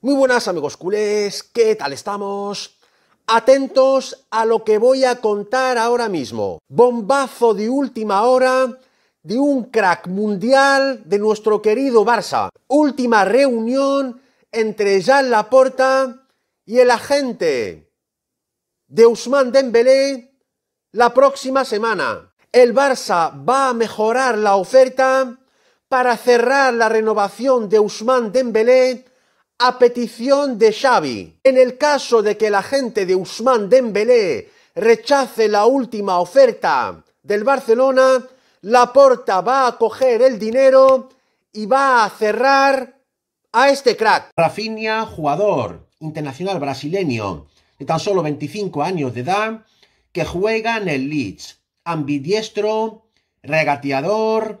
Muy buenas amigos culés, ¿qué tal estamos? Atentos a lo que voy a contar ahora mismo. Bombazo de última hora de un crack mundial de nuestro querido Barça. Última reunión entre Jean Laporta y el agente de Usman Dembélé la próxima semana. El Barça va a mejorar la oferta para cerrar la renovación de Usman Dembélé a petición de Xavi. En el caso de que la gente de Usman Dembélé rechace la última oferta del Barcelona, La Porta va a coger el dinero y va a cerrar a este crack. Rafinha, jugador internacional brasileño de tan solo 25 años de edad, que juega en el Leeds, ambidiestro, regateador,